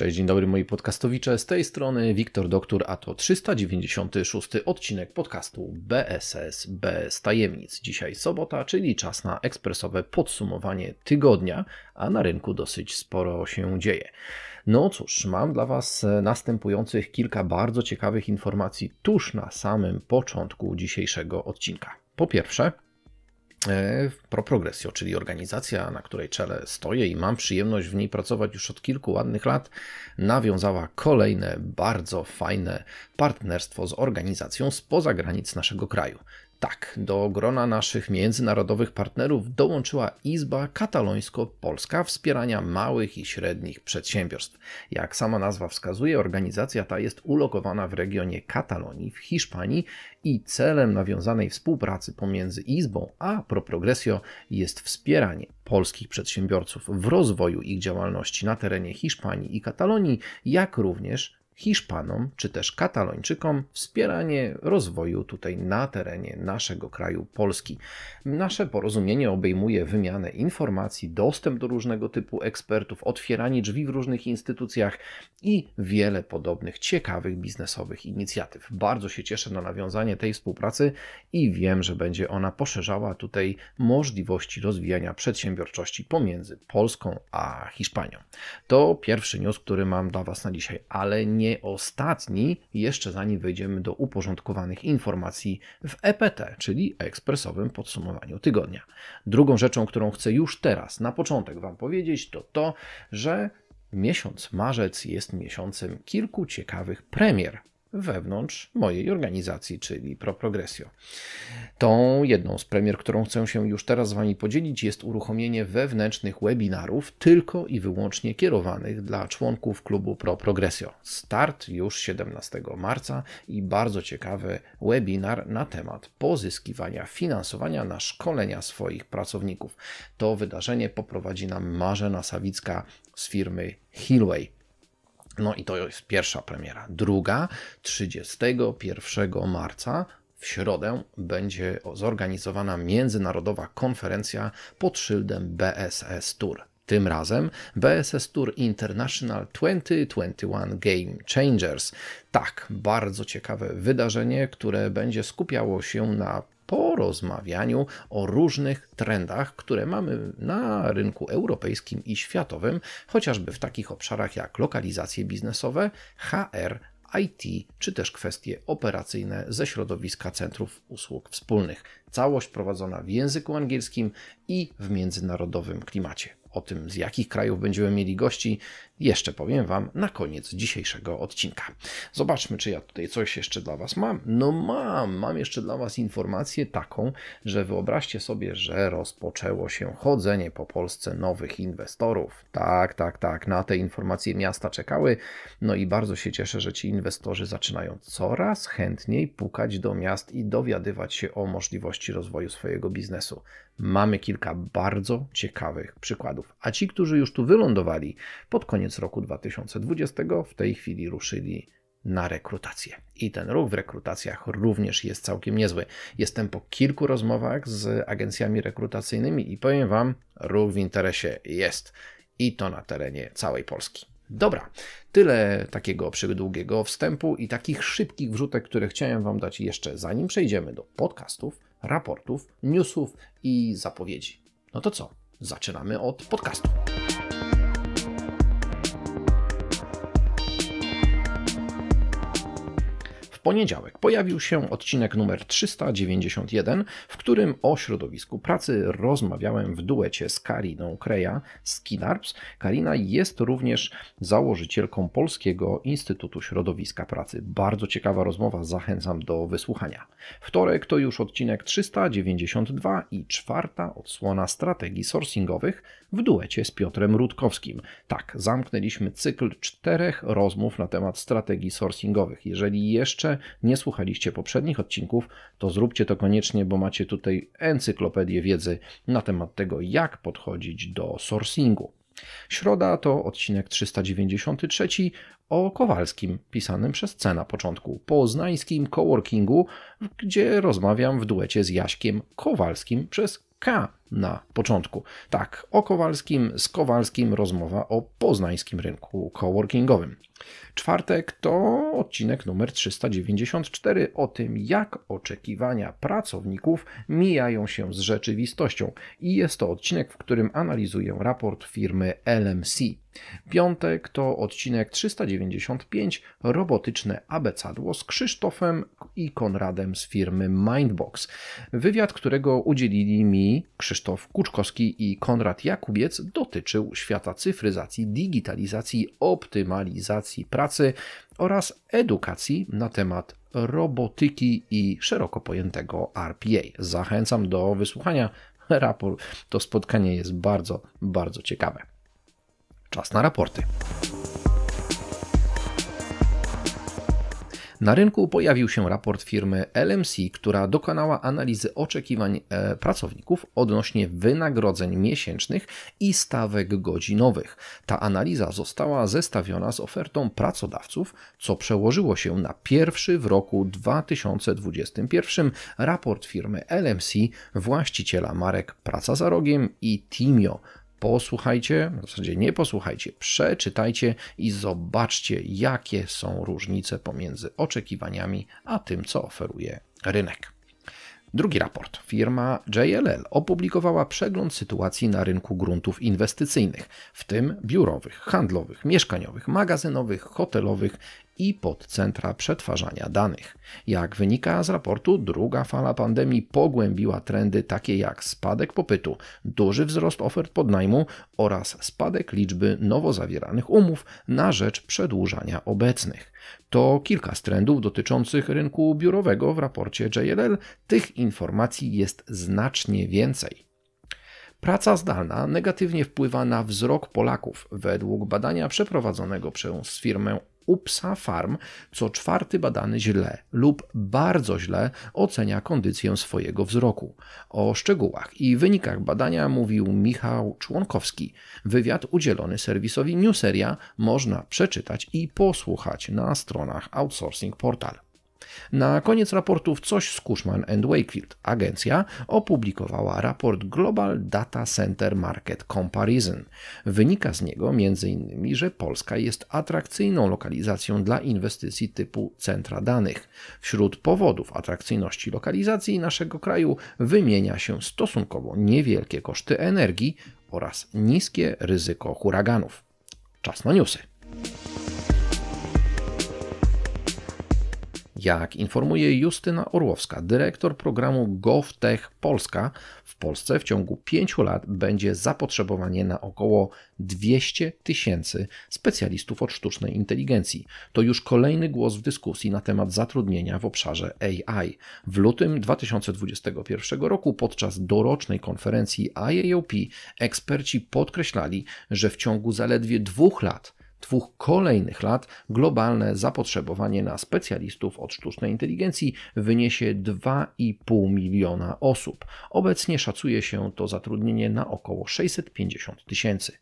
Cześć, dzień dobry moi podcastowicze, z tej strony Wiktor Doktor, a to 396 odcinek podcastu BSS bez tajemnic. Dzisiaj sobota, czyli czas na ekspresowe podsumowanie tygodnia, a na rynku dosyć sporo się dzieje. No cóż, mam dla Was e, następujących kilka bardzo ciekawych informacji tuż na samym początku dzisiejszego odcinka. Po pierwsze, E, pro Progressio, czyli organizacja, na której czele stoję i mam przyjemność w niej pracować już od kilku ładnych lat, nawiązała kolejne bardzo fajne partnerstwo z organizacją spoza granic naszego kraju. Tak, do grona naszych międzynarodowych partnerów dołączyła Izba Katalońsko-Polska Wspierania Małych i Średnich Przedsiębiorstw. Jak sama nazwa wskazuje, organizacja ta jest ulokowana w regionie Katalonii w Hiszpanii i celem nawiązanej współpracy pomiędzy Izbą a ProProgresio jest wspieranie polskich przedsiębiorców w rozwoju ich działalności na terenie Hiszpanii i Katalonii, jak również Hiszpanom czy też Katalończykom wspieranie rozwoju tutaj na terenie naszego kraju Polski. Nasze porozumienie obejmuje wymianę informacji, dostęp do różnego typu ekspertów, otwieranie drzwi w różnych instytucjach i wiele podobnych ciekawych biznesowych inicjatyw. Bardzo się cieszę na nawiązanie tej współpracy i wiem, że będzie ona poszerzała tutaj możliwości rozwijania przedsiębiorczości pomiędzy Polską a Hiszpanią. To pierwszy news, który mam dla Was na dzisiaj, ale nie nie ostatni, jeszcze zanim wejdziemy do uporządkowanych informacji w EPT, czyli ekspresowym podsumowaniu tygodnia. Drugą rzeczą, którą chcę już teraz na początek Wam powiedzieć, to to, że miesiąc marzec jest miesiącem kilku ciekawych premier wewnątrz mojej organizacji, czyli Pro Progressio. Tą jedną z premier, którą chcę się już teraz z Wami podzielić, jest uruchomienie wewnętrznych webinarów tylko i wyłącznie kierowanych dla członków klubu Pro Progressio. Start już 17 marca i bardzo ciekawy webinar na temat pozyskiwania finansowania na szkolenia swoich pracowników. To wydarzenie poprowadzi nam Marzena Sawicka z firmy Hillway. No i to jest pierwsza premiera. Druga 31 marca w środę będzie zorganizowana międzynarodowa konferencja pod szyldem BSS Tour. Tym razem BSS Tour International 2021 Game Changers. Tak, bardzo ciekawe wydarzenie, które będzie skupiało się na po rozmawianiu o różnych trendach, które mamy na rynku europejskim i światowym, chociażby w takich obszarach jak lokalizacje biznesowe, HR, IT, czy też kwestie operacyjne ze środowiska centrów usług wspólnych. Całość prowadzona w języku angielskim i w międzynarodowym klimacie. O tym, z jakich krajów będziemy mieli gości, jeszcze powiem Wam na koniec dzisiejszego odcinka. Zobaczmy, czy ja tutaj coś jeszcze dla Was mam. No mam, mam jeszcze dla Was informację taką, że wyobraźcie sobie, że rozpoczęło się chodzenie po Polsce nowych inwestorów. Tak, tak, tak, na te informacje miasta czekały. No i bardzo się cieszę, że ci inwestorzy zaczynają coraz chętniej pukać do miast i dowiadywać się o możliwości rozwoju swojego biznesu. Mamy kilka bardzo ciekawych przykładów. A ci, którzy już tu wylądowali, pod koniec koniec roku 2020 w tej chwili ruszyli na rekrutację. I ten ruch w rekrutacjach również jest całkiem niezły. Jestem po kilku rozmowach z agencjami rekrutacyjnymi i powiem Wam, ruch w interesie jest. I to na terenie całej Polski. Dobra, tyle takiego przydługiego wstępu i takich szybkich wrzutek, które chciałem Wam dać jeszcze zanim przejdziemy do podcastów, raportów, newsów i zapowiedzi. No to co? Zaczynamy od podcastu. W poniedziałek pojawił się odcinek numer 391, w którym o środowisku pracy rozmawiałem w duecie z Kariną Kreja z Kinarps. Karina jest również założycielką Polskiego Instytutu Środowiska Pracy. Bardzo ciekawa rozmowa, zachęcam do wysłuchania. Wtorek to już odcinek 392 i czwarta odsłona strategii sourcingowych w duecie z Piotrem Rutkowskim. Tak, zamknęliśmy cykl czterech rozmów na temat strategii sourcingowych. Jeżeli jeszcze jeszcze nie słuchaliście poprzednich odcinków, to zróbcie to koniecznie, bo macie tutaj encyklopedię wiedzy na temat tego, jak podchodzić do sourcingu. Środa to odcinek 393 o Kowalskim, pisanym przez C na początku, poznańskim coworkingu, gdzie rozmawiam w duecie z Jaśkiem Kowalskim przez K na początku. Tak, o Kowalskim z Kowalskim rozmowa o poznańskim rynku coworkingowym. Czwartek to odcinek numer 394 o tym, jak oczekiwania pracowników mijają się z rzeczywistością i jest to odcinek, w którym analizuję raport firmy LMC. Piątek to odcinek 395 Robotyczne abecadło z Krzysztofem i Konradem z firmy Mindbox. Wywiad, którego udzielili mi Krzysztof Krzysztof Kuczkowski i Konrad Jakubiec dotyczył świata cyfryzacji, digitalizacji, optymalizacji pracy oraz edukacji na temat robotyki i szeroko pojętego RPA. Zachęcam do wysłuchania raportu. To spotkanie jest bardzo, bardzo ciekawe. Czas na raporty. Na rynku pojawił się raport firmy LMC, która dokonała analizy oczekiwań e, pracowników odnośnie wynagrodzeń miesięcznych i stawek godzinowych. Ta analiza została zestawiona z ofertą pracodawców, co przełożyło się na pierwszy w roku 2021 raport firmy LMC, właściciela marek Praca za Rogiem i Timio posłuchajcie, w zasadzie nie posłuchajcie, przeczytajcie i zobaczcie, jakie są różnice pomiędzy oczekiwaniami a tym, co oferuje rynek. Drugi raport. Firma JLL opublikowała przegląd sytuacji na rynku gruntów inwestycyjnych, w tym biurowych, handlowych, mieszkaniowych, magazynowych, hotelowych i pod centra przetwarzania danych. Jak wynika z raportu, druga fala pandemii pogłębiła trendy takie jak spadek popytu, duży wzrost ofert podnajmu oraz spadek liczby nowo zawieranych umów na rzecz przedłużania obecnych. To kilka z trendów dotyczących rynku biurowego w raporcie JLL. Tych informacji jest znacznie więcej. Praca zdalna negatywnie wpływa na wzrok Polaków. Według badania przeprowadzonego przez firmę u psa farm co czwarty badany źle lub bardzo źle ocenia kondycję swojego wzroku. O szczegółach i wynikach badania mówił Michał Członkowski. Wywiad udzielony serwisowi Newseria można przeczytać i posłuchać na stronach Outsourcing Portal. Na koniec raportów coś z Cushman Wakefield. Agencja opublikowała raport Global Data Center Market Comparison. Wynika z niego m.in., że Polska jest atrakcyjną lokalizacją dla inwestycji typu centra danych. Wśród powodów atrakcyjności lokalizacji naszego kraju wymienia się stosunkowo niewielkie koszty energii oraz niskie ryzyko huraganów. Czas na newsy. Jak informuje Justyna Orłowska, dyrektor programu GovTech Polska, w Polsce w ciągu 5 lat będzie zapotrzebowanie na około 200 tysięcy specjalistów od sztucznej inteligencji. To już kolejny głos w dyskusji na temat zatrudnienia w obszarze AI. W lutym 2021 roku podczas dorocznej konferencji IAOP eksperci podkreślali, że w ciągu zaledwie dwóch lat dwóch kolejnych lat globalne zapotrzebowanie na specjalistów od sztucznej inteligencji wyniesie 2,5 miliona osób. Obecnie szacuje się to zatrudnienie na około 650 tysięcy.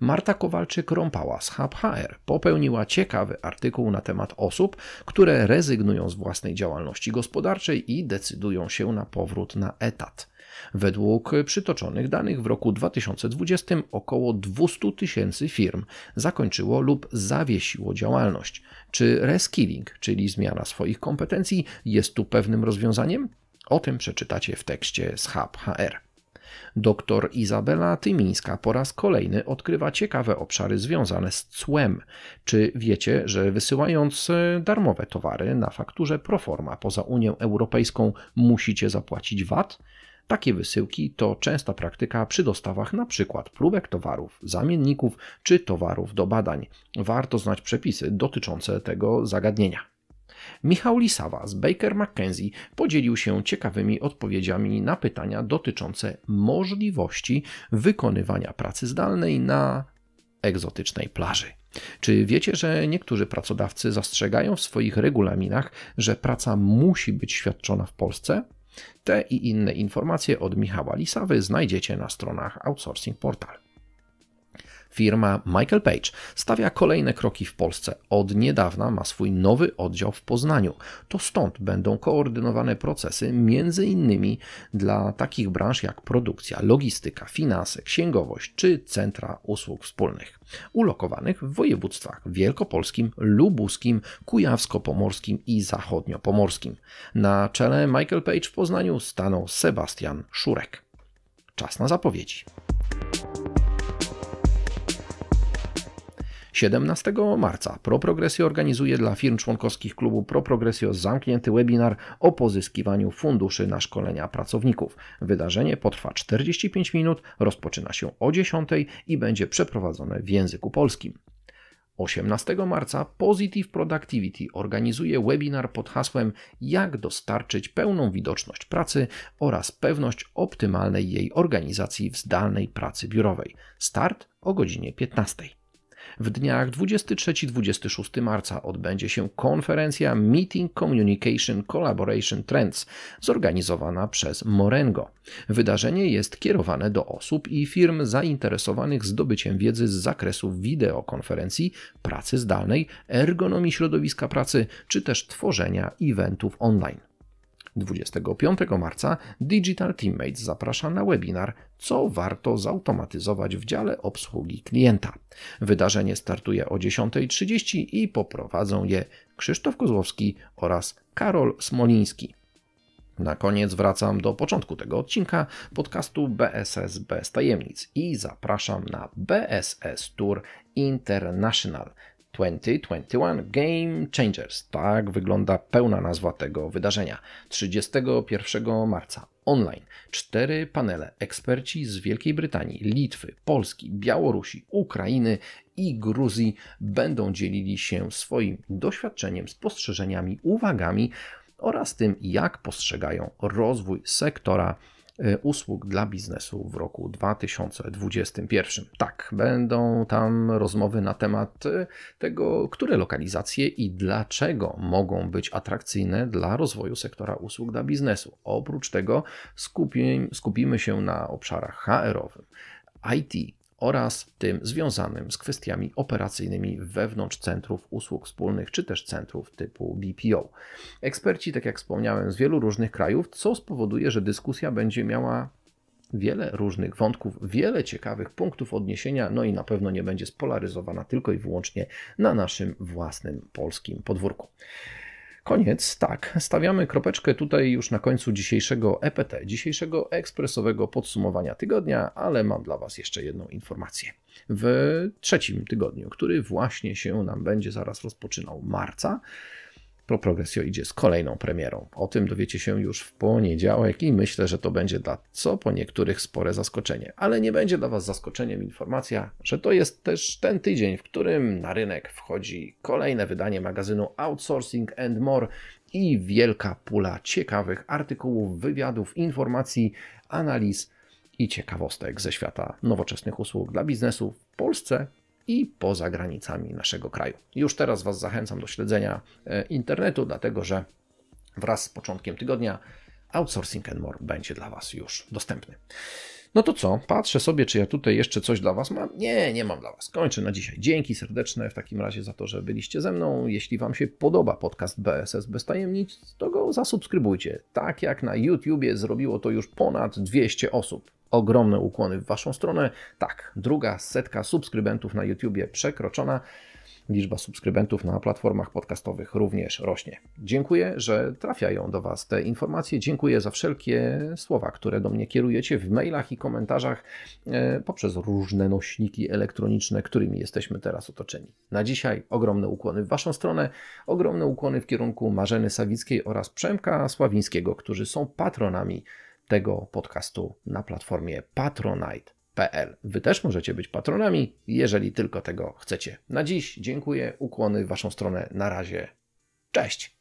Marta Kowalczyk-Rąpała z HubHR popełniła ciekawy artykuł na temat osób, które rezygnują z własnej działalności gospodarczej i decydują się na powrót na etat. Według przytoczonych danych w roku 2020 około 200 tysięcy firm zakończyło lub zawiesiło działalność. Czy reskilling, czyli zmiana swoich kompetencji, jest tu pewnym rozwiązaniem? O tym przeczytacie w tekście z HubHR. Doktor Izabela Tymińska po raz kolejny odkrywa ciekawe obszary związane z cłem. Czy wiecie, że wysyłając e, darmowe towary na fakturze Proforma poza Unią Europejską musicie zapłacić VAT? Takie wysyłki to częsta praktyka przy dostawach np. próbek towarów, zamienników czy towarów do badań. Warto znać przepisy dotyczące tego zagadnienia. Michał Lisawa z Baker McKenzie podzielił się ciekawymi odpowiedziami na pytania dotyczące możliwości wykonywania pracy zdalnej na egzotycznej plaży. Czy wiecie, że niektórzy pracodawcy zastrzegają w swoich regulaminach, że praca musi być świadczona w Polsce? Te i inne informacje od Michała Lisawy znajdziecie na stronach Outsourcing Portal. Firma Michael Page stawia kolejne kroki w Polsce. Od niedawna ma swój nowy oddział w Poznaniu. To stąd będą koordynowane procesy między innymi dla takich branż jak produkcja, logistyka, finanse, księgowość czy centra usług wspólnych, ulokowanych w województwach wielkopolskim, lubuskim, kujawsko-pomorskim i zachodnio-pomorskim. Na czele Michael Page w Poznaniu stanął Sebastian Szurek. Czas na zapowiedzi. 17 marca ProProgresjo organizuje dla firm członkowskich klubu ProProgresjo zamknięty webinar o pozyskiwaniu funduszy na szkolenia pracowników. Wydarzenie potrwa 45 minut, rozpoczyna się o 10 i będzie przeprowadzone w języku polskim. 18 marca Positive Productivity organizuje webinar pod hasłem Jak dostarczyć pełną widoczność pracy oraz pewność optymalnej jej organizacji w zdalnej pracy biurowej. Start o godzinie 15. W dniach 23-26 marca odbędzie się konferencja Meeting Communication Collaboration Trends zorganizowana przez Morengo. Wydarzenie jest kierowane do osób i firm zainteresowanych zdobyciem wiedzy z zakresu wideokonferencji, pracy zdalnej, ergonomii środowiska pracy czy też tworzenia eventów online. 25 marca Digital Teammates zaprasza na webinar Co warto zautomatyzować w dziale obsługi klienta. Wydarzenie startuje o 10.30 i poprowadzą je Krzysztof Kozłowski oraz Karol Smoliński. Na koniec wracam do początku tego odcinka podcastu BSS bez tajemnic i zapraszam na BSS Tour International, 2021 Game Changers. Tak wygląda pełna nazwa tego wydarzenia. 31 marca online. Cztery panele, eksperci z Wielkiej Brytanii, Litwy, Polski, Białorusi, Ukrainy i Gruzji będą dzielili się swoim doświadczeniem, spostrzeżeniami, uwagami oraz tym, jak postrzegają rozwój sektora E, usług dla biznesu w roku 2021. Tak, będą tam rozmowy na temat e, tego, które lokalizacje i dlaczego mogą być atrakcyjne dla rozwoju sektora usług dla biznesu. Oprócz tego skupimy, skupimy się na obszarach HR-owym, IT, oraz tym związanym z kwestiami operacyjnymi wewnątrz centrów usług wspólnych czy też centrów typu BPO. Eksperci, tak jak wspomniałem, z wielu różnych krajów, co spowoduje, że dyskusja będzie miała wiele różnych wątków, wiele ciekawych punktów odniesienia, no i na pewno nie będzie spolaryzowana tylko i wyłącznie na naszym własnym polskim podwórku koniec, tak, stawiamy kropeczkę tutaj już na końcu dzisiejszego EPT, dzisiejszego ekspresowego podsumowania tygodnia, ale mam dla Was jeszcze jedną informację. W trzecim tygodniu, który właśnie się nam będzie zaraz rozpoczynał, marca, Pro Progressio idzie z kolejną premierą. O tym dowiecie się już w poniedziałek i myślę, że to będzie dla co po niektórych spore zaskoczenie. Ale nie będzie dla Was zaskoczeniem informacja, że to jest też ten tydzień, w którym na rynek wchodzi kolejne wydanie magazynu Outsourcing and More i wielka pula ciekawych artykułów, wywiadów, informacji, analiz i ciekawostek ze świata nowoczesnych usług dla biznesu w Polsce i poza granicami naszego kraju. Już teraz Was zachęcam do śledzenia e, internetu, dlatego że wraz z początkiem tygodnia Outsourcing and More będzie dla Was już dostępny. No to co? Patrzę sobie, czy ja tutaj jeszcze coś dla Was mam. Nie, nie mam dla Was. Kończę na dzisiaj. Dzięki serdeczne w takim razie za to, że byliście ze mną. Jeśli Wam się podoba podcast BSS bez tajemnic, to go zasubskrybujcie. Tak jak na YouTubie zrobiło to już ponad 200 osób ogromne ukłony w Waszą stronę. Tak, druga setka subskrybentów na YouTubie przekroczona. Liczba subskrybentów na platformach podcastowych również rośnie. Dziękuję, że trafiają do Was te informacje. Dziękuję za wszelkie słowa, które do mnie kierujecie w mailach i komentarzach e, poprzez różne nośniki elektroniczne, którymi jesteśmy teraz otoczeni. Na dzisiaj ogromne ukłony w Waszą stronę, ogromne ukłony w kierunku Marzeny Sawickiej oraz Przemka Sławińskiego, którzy są patronami tego podcastu na platformie patronite.pl. Wy też możecie być patronami, jeżeli tylko tego chcecie. Na dziś dziękuję, ukłony w Waszą stronę. Na razie. Cześć!